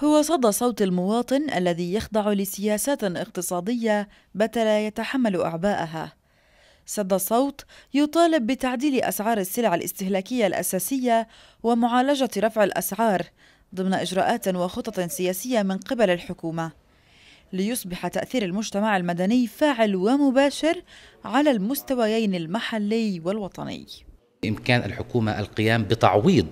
هو صدى صوت المواطن الذي يخضع لسياسات اقتصادية بتلا يتحمل أعباءها صدى صوت يطالب بتعديل أسعار السلع الاستهلاكية الأساسية ومعالجة رفع الأسعار ضمن إجراءات وخطط سياسية من قبل الحكومة ليصبح تأثير المجتمع المدني فاعل ومباشر على المستويين المحلي والوطني بإمكان الحكومة القيام بتعويض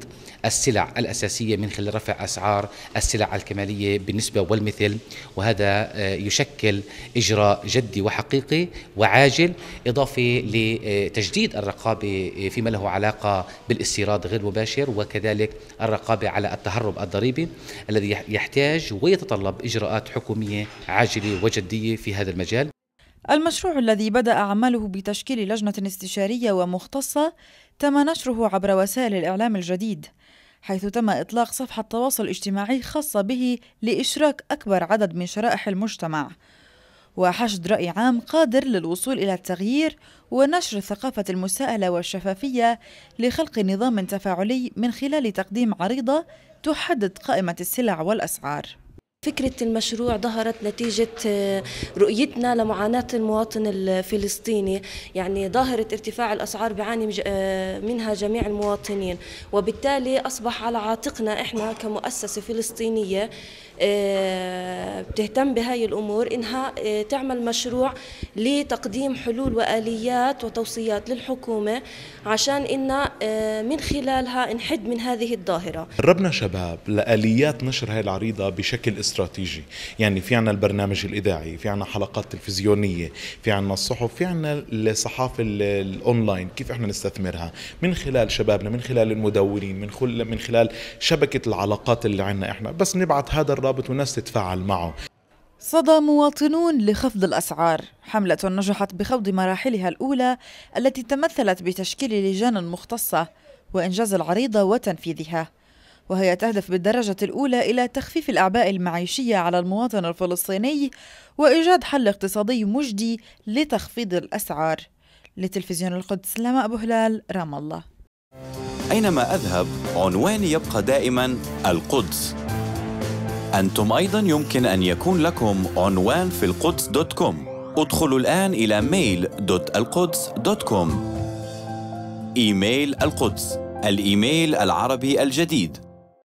السلع الأساسية من خلال رفع أسعار السلع الكمالية بالنسبة والمثل وهذا آه، يشكل إجراء جدي وحقيقي وعاجل إضافة لتجديد الرقابة آه، فيما له علاقة بالاستيراد غير المباشر وكذلك الرقابة على التهرب الضريبي الذي يحتاج ويتطلب إجراءات حكومية عاجلة وجدية في هذا المجال المشروع الذي بدأ عمله بتشكيل لجنة استشارية ومختصة تم نشره عبر وسائل الإعلام الجديد حيث تم إطلاق صفحة تواصل اجتماعي خاصة به لإشراك أكبر عدد من شرائح المجتمع وحشد رأي عام قادر للوصول إلى التغيير ونشر ثقافة المساءلة والشفافية لخلق نظام تفاعلي من خلال تقديم عريضة تحدد قائمة السلع والأسعار فكرة المشروع ظهرت نتيجة آه، رؤيتنا لمعاناة المواطن الفلسطيني يعني ظاهرة ارتفاع الأسعار بيعاني آه، منها جميع المواطنين وبالتالي أصبح على عاتقنا إحنا كمؤسسة فلسطينية آه، بتهتم بهاي الأمور إنها تعمل مشروع لتقديم حلول وآليات وتوصيات للحكومة عشان إن من خلالها نحد من هذه الظاهرة ربنا شباب لآليات نشر هاي العريضة بشكل استراتيجي يعني في عنا البرنامج الإذاعي في عنا حلقات تلفزيونية في عنا الصحف في عنا الصحافة الأونلاين كيف إحنا نستثمرها من خلال شبابنا من خلال المدونين من خلال من خلال شبكة العلاقات اللي عنا إحنا بس نبعث هذا الرابط والناس تتفاعل معه صدى مواطنون لخفض الأسعار حملة نجحت بخوض مراحلها الأولى التي تمثلت بتشكيل لجان مختصة وإنجاز العريضة وتنفيذها وهي تهدف بالدرجة الأولى إلى تخفيف الأعباء المعيشية على المواطن الفلسطيني وإيجاد حل اقتصادي مجدي لتخفيض الأسعار لتلفزيون القدس لما أبو هلال رام الله أينما أذهب عنواني يبقى دائما القدس أنتم أيضا يمكن أن يكون لكم عنوان في القدس دوت كوم ادخلوا الآن إلى ميل دوت القدس دوت كوم إيميل القدس الإيميل العربي الجديد